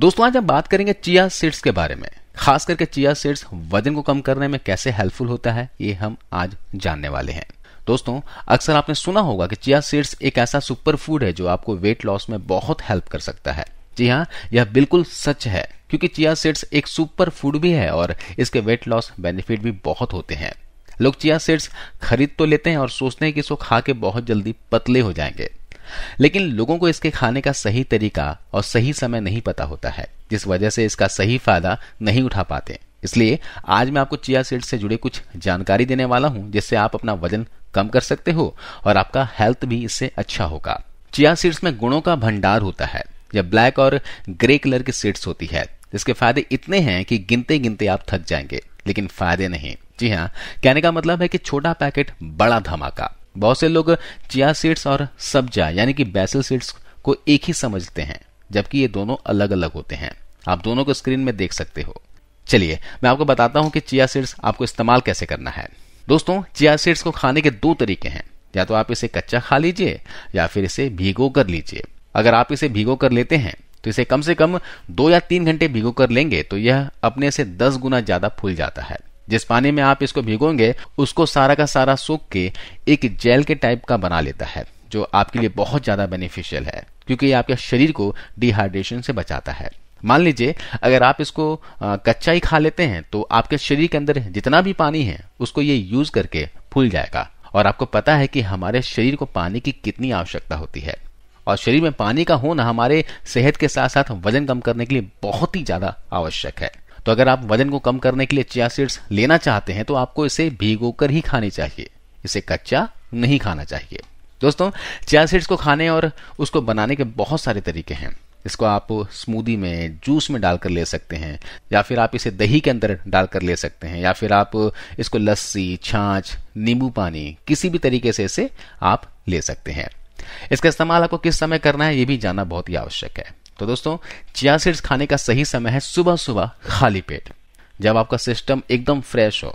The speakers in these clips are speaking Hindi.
दोस्तों आज हम बात करेंगे चिया सीड्स के बारे में खास करके चिया सीड्स वजन को कम करने में कैसे हेल्पफुल होता है ये हम आज जानने वाले हैं दोस्तों अक्सर आपने सुना होगा कि चिया सीड्स एक ऐसा सुपर फूड है जो आपको वेट लॉस में बहुत हेल्प कर सकता है जी हाँ यह बिल्कुल सच है क्योंकि चिया सीड्स एक सुपर फूड भी है और इसके वेट लॉस बेनिफिट भी बहुत होते हैं लोग चिया सीड्स खरीद तो लेते हैं और सोचते हैं कि इसको खा के बहुत जल्दी पतले हो जाएंगे लेकिन लोगों को इसके खाने का सही तरीका और सही समय नहीं पता होता है जिस वजह से इसका सही फायदा नहीं उठा पाते इसलिए आज मैं आपको चिया सीड्स से जुड़े कुछ जानकारी देने वाला हूं जिससे आप अपना वजन कम कर सकते हो और आपका हेल्थ भी इससे अच्छा होगा चिया सीड्स में गुणों का भंडार होता है यह ब्लैक और ग्रे कलर की सीड्स होती है इसके फायदे इतने हैं कि गिनते गिनते आप थक जाएंगे लेकिन फायदे नहीं जी हाँ कहने का मतलब है कि छोटा पैकेट बड़ा धमाका बहुत से लोग चिया सीड्स और सब्जा यानी कि बैसल सीड्स को एक ही समझते हैं जबकि ये दोनों अलग अलग होते हैं आप दोनों को स्क्रीन में देख सकते हो चलिए मैं आपको बताता हूं कि चिया सीड्स आपको इस्तेमाल कैसे करना है दोस्तों चिया सीड्स को खाने के दो तरीके हैं या तो आप इसे कच्चा खा लीजिए या फिर इसे भिगो कर लीजिए अगर आप इसे भिगो कर लेते हैं तो इसे कम से कम दो या तीन घंटे भिगो कर लेंगे तो यह अपने से दस गुना ज्यादा फूल जाता है जिस पानी में आप इसको भिगोगे उसको सारा का सारा सूख के एक जेल के टाइप का बना लेता है जो आपके लिए बहुत ज्यादा बेनिफिशियल है क्योंकि ये आपके शरीर को डिहाइड्रेशन से बचाता है मान लीजिए अगर आप इसको कच्चा ही खा लेते हैं तो आपके शरीर के अंदर जितना भी पानी है उसको ये यूज करके फूल जाएगा और आपको पता है कि हमारे शरीर को पानी की कितनी आवश्यकता होती है और शरीर में पानी का होना हमारे सेहत के साथ साथ वजन कम करने के लिए बहुत ही ज्यादा आवश्यक है तो अगर आप वजन को कम करने के लिए चिया सीड्स लेना चाहते हैं तो आपको इसे कर ही खानी चाहिए इसे कच्चा नहीं खाना चाहिए दोस्तों चिया सीड्स को खाने और उसको बनाने के बहुत सारे तरीके हैं इसको आप स्मूदी में जूस में डालकर ले सकते हैं या फिर आप इसे दही के अंदर डालकर ले सकते हैं या फिर आप इसको लस्सी छाछ नींबू पानी किसी भी तरीके से इसे आप ले सकते हैं इसका इस्तेमाल आपको किस समय करना है ये भी जानना बहुत ही आवश्यक है तो दोस्तों चिया सीड्स खाने का सही समय है सुबह सुबह खाली पेट जब आपका सिस्टम एकदम फ्रेश हो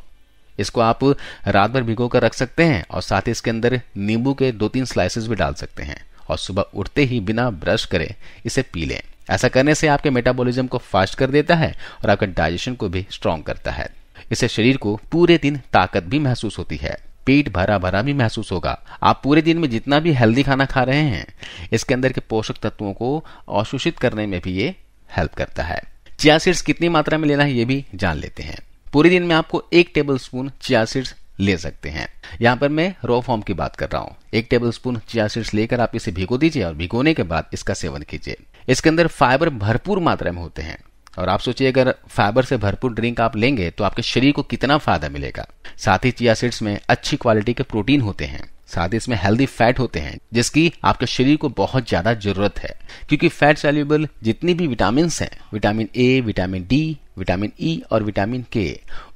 इसको आप रात भर भिगो कर रख सकते हैं और साथ ही इसके अंदर नींबू के दो तीन स्लाइसेस भी डाल सकते हैं और सुबह उठते ही बिना ब्रश करे इसे पी लें ऐसा करने से आपके मेटाबॉलिज्म को फास्ट कर देता है और आपके डाइजेशन को भी स्ट्रांग करता है इससे शरीर को पूरे दिन ताकत भी महसूस होती है पेट भरा भरा भी महसूस होगा आप पूरे दिन में जितना भी हेल्दी खाना खा रहे हैं इसके अंदर के पोषक तत्वों को अवशोषित करने में भी ये हेल्प करता है चिया सीड्स कितनी मात्रा में लेना है ये भी जान लेते हैं पूरे दिन में आपको एक टेबल स्पून चिया सीड्स ले सकते हैं यहाँ पर मैं रो फॉर्म की बात कर रहा हूँ एक टेबल स्पून चिया सीड्स लेकर आप इसे भिगो दीजिए और भिगोने के बाद इसका सेवन कीजिए इसके अंदर फाइबर भरपूर मात्रा में होते हैं और आप सोचिए अगर फाइबर से भरपूर ड्रिंक आप लेंगे तो आपके शरीर को कितना फायदा मिलेगा साथ ही चिया सीड्स में अच्छी क्वालिटी के प्रोटीन होते हैं साथ ही इसमें हेल्दी फैट होते हैं जिसकी आपके शरीर को बहुत ज्यादा जरूरत है क्योंकि फैट सेल्यूबल जितनी भी विटामिन हैं vitamin A vitamin D vitamin E e और विटामिन के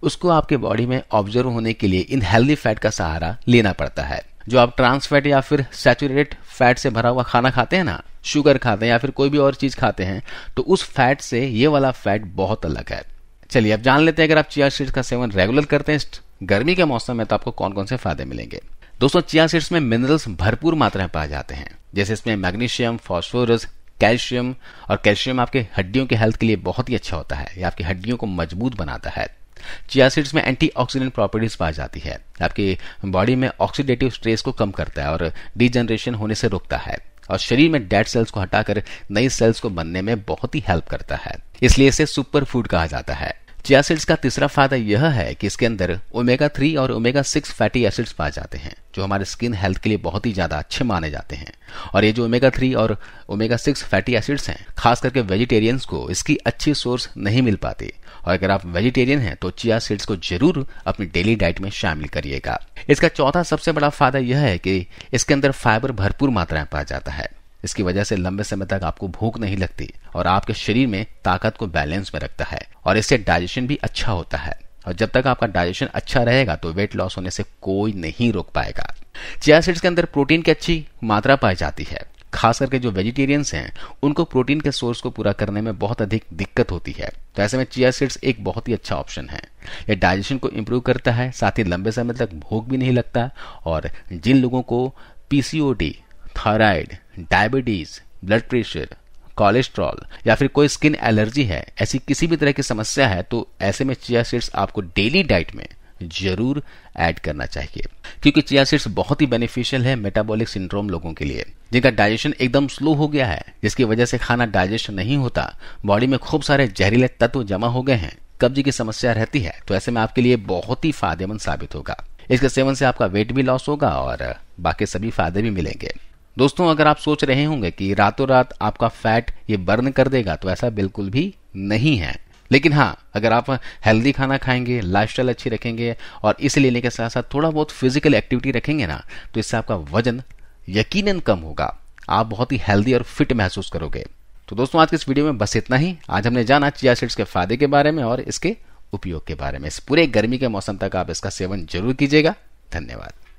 उसको आपके बॉडी में ऑब्जर्व होने के लिए इन हेल्दी फैट का सहारा लेना पड़ता है जो आप ट्रांस फैट या फिर सैचुरेटेड फैट से भरा हुआ खाना खाते हैं ना शुगर खाते हैं या फिर कोई भी और चीज खाते हैं तो उस फैट से ये वाला फैट बहुत अलग है चलिए अब जान लेते हैं अगर आप चिया सीड्स का सेवन रेगुलर करते हैं गर्मी के मौसम में तो आपको कौन कौन से फायदे मिलेंगे दोस्तों चिया सीड्स में मिनरल्स भरपूर मात्रा में पाए जाते हैं जैसे इसमें मैग्नीशियम फॉस्फोरस कैल्शियम और कैल्शियम आपके हड्डियों के हेल्थ के लिए बहुत ही अच्छा होता है ये आपकी हड्डियों को मजबूत बनाता है चिया सीड्स में एंटीऑक्सीडेंट प्रॉपर्टीज पाई जाती है आपकी बॉडी में ऑक्सीडेटिव स्ट्रेस को कम करता है और डिजनरेशन होने से रोकता है और शरीर में डेड सेल्स को हटाकर नई सेल्स को बनने में बहुत ही हेल्प करता है इसलिए इसे सुपर फूड कहा जाता है चिया सीड्स का तीसरा फायदा यह है कि इसके अंदर ओमेगा थ्री और ओमेगा सिक्स फैटी एसिड्स पाए जाते हैं जो हमारे स्किन हेल्थ के लिए बहुत ही ज्यादा अच्छे माने जाते हैं और ये जो ओमेगा थ्री और ओमेगा सिक्स फैटी एसिड्स हैं खास करके वेजिटेरियंस को इसकी अच्छी सोर्स नहीं मिल पाती और अगर आप वेजिटेरियन हैं तो चिया सीड्स को जरूर अपनी डेली डाइट में शामिल करिएगा इसका चौथा सबसे बड़ा फायदा यह है कि इसके अंदर फाइबर भरपूर मात्रा में पाया जाता है इसकी वजह से लंबे समय तक आपको भूख नहीं लगती और आपके शरीर में ताकत को बैलेंस में रखता है और इससे डाइजेशन भी अच्छा होता है और जब तक आपका डाइजेशन अच्छा रहेगा तो वेट लॉस होने से कोई नहीं रोक पाएगा चिया सीड्स के अंदर प्रोटीन की अच्छी मात्रा पाई जाती है खास करके जो वेजिटेरियंस हैं उनको प्रोटीन के सोर्स को पूरा करने में बहुत अधिक दिक्कत होती है तो ऐसे में चिया सीड्स एक बहुत ही अच्छा ऑप्शन है यह डाइजेशन को इम्प्रूव करता है साथ ही लंबे समय तक भूख भी नहीं लगता और जिन लोगों को PCOD thyroid diabetes blood pressure cholesterol या फिर कोई स्किन एलर्जी है ऐसी किसी भी तरह की समस्या है तो ऐसे में चिया सीड्स आपको डेली डाइट में जरूर ऐड करना चाहिए क्योंकि चिया सीड्स बहुत ही बेनिफिशियल है मेटाबॉलिक सिंड्रोम लोगों के लिए जिनका डाइजेशन एकदम स्लो हो गया है जिसकी वजह से खाना डाइजेस्ट नहीं होता बॉडी में खूब सारे जहरीले तत्व जमा हो गए हैं कब्जी की समस्या रहती है तो ऐसे में आपके लिए बहुत ही फायदेमंद साबित होगा इसके सेवन से आपका वेट भी लॉस होगा और बाकी सभी फायदे भी मिलेंगे दोस्तों अगर आप सोच रहे होंगे कि रातों रात आपका फैट ये बर्न कर देगा तो ऐसा बिल्कुल भी नहीं है लेकिन हाँ अगर आप हेल्दी खाना खाएंगे लाइफस्टाइल अच्छी रखेंगे और इसे लेने के साथ साथ थोड़ा बहुत फिजिकल एक्टिविटी रखेंगे ना तो इससे आपका वजन यकीनन कम होगा आप बहुत ही हेल्दी और फिट महसूस करोगे तो दोस्तों आज के इस वीडियो में बस इतना ही आज हमने जाना चिया सीड्स के फायदे के बारे में और इसके उपयोग के बारे में इस पूरे गर्मी के मौसम तक आप इसका सेवन जरूर कीजिएगा धन्यवाद